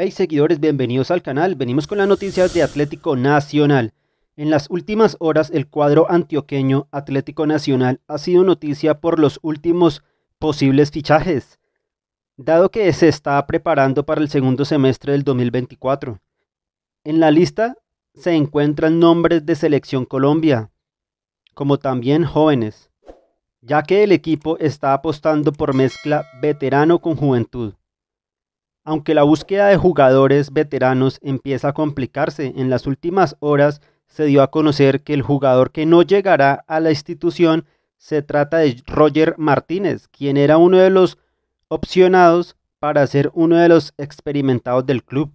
Hey seguidores, bienvenidos al canal. Venimos con las noticias de Atlético Nacional. En las últimas horas, el cuadro antioqueño Atlético Nacional ha sido noticia por los últimos posibles fichajes, dado que se está preparando para el segundo semestre del 2024. En la lista se encuentran nombres de Selección Colombia, como también jóvenes, ya que el equipo está apostando por mezcla veterano con juventud. Aunque la búsqueda de jugadores veteranos empieza a complicarse, en las últimas horas se dio a conocer que el jugador que no llegará a la institución se trata de Roger Martínez, quien era uno de los opcionados para ser uno de los experimentados del club.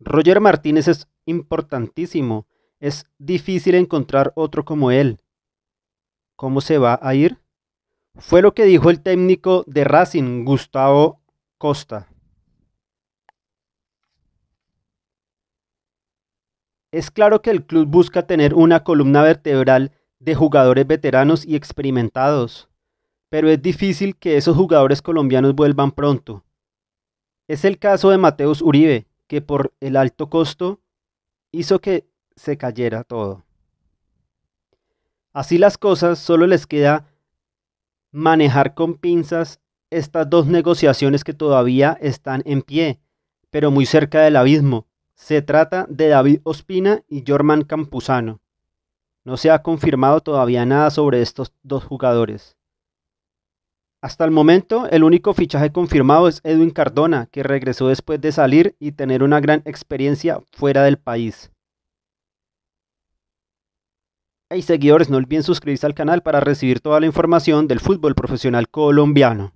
Roger Martínez es importantísimo, es difícil encontrar otro como él. ¿Cómo se va a ir? Fue lo que dijo el técnico de Racing, Gustavo Costa. Es claro que el club busca tener una columna vertebral de jugadores veteranos y experimentados, pero es difícil que esos jugadores colombianos vuelvan pronto. Es el caso de Mateus Uribe, que por el alto costo hizo que se cayera todo. Así las cosas, solo les queda manejar con pinzas estas dos negociaciones que todavía están en pie, pero muy cerca del abismo, se trata de David Ospina y Jorman Campuzano. No se ha confirmado todavía nada sobre estos dos jugadores. Hasta el momento, el único fichaje confirmado es Edwin Cardona, que regresó después de salir y tener una gran experiencia fuera del país. Hey seguidores, no olviden suscribirse al canal para recibir toda la información del fútbol profesional colombiano.